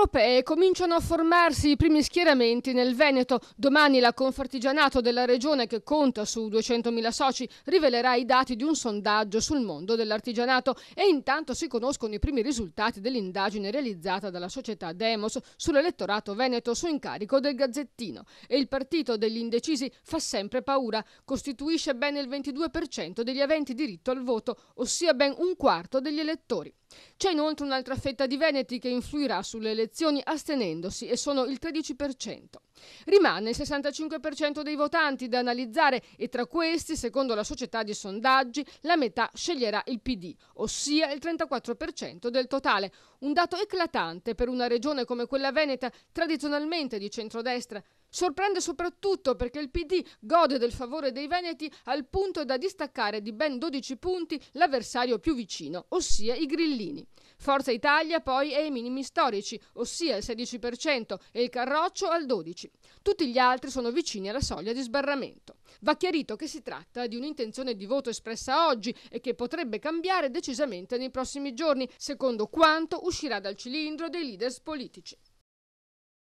europee eh, cominciano a formarsi i primi schieramenti nel Veneto. Domani la Confartigianato della regione, che conta su 200.000 soci, rivelerà i dati di un sondaggio sul mondo dell'artigianato e intanto si conoscono i primi risultati dell'indagine realizzata dalla società Demos sull'elettorato veneto su incarico del Gazzettino. E il partito degli indecisi fa sempre paura, costituisce ben il 22% degli aventi diritto al voto, ossia ben un quarto degli elettori. C'è inoltre un'altra fetta di veneti che influirà sulle elezioni astenendosi e sono il 13%. Rimane il 65% dei votanti da analizzare e tra questi, secondo la società di sondaggi, la metà sceglierà il PD, ossia il 34% del totale. Un dato eclatante per una regione come quella veneta, tradizionalmente di centrodestra. Sorprende soprattutto perché il PD gode del favore dei Veneti al punto da distaccare di ben 12 punti l'avversario più vicino, ossia i Grillini. Forza Italia poi è ai minimi storici, ossia il 16% e il Carroccio al 12%. Tutti gli altri sono vicini alla soglia di sbarramento. Va chiarito che si tratta di un'intenzione di voto espressa oggi e che potrebbe cambiare decisamente nei prossimi giorni, secondo quanto uscirà dal cilindro dei leaders politici.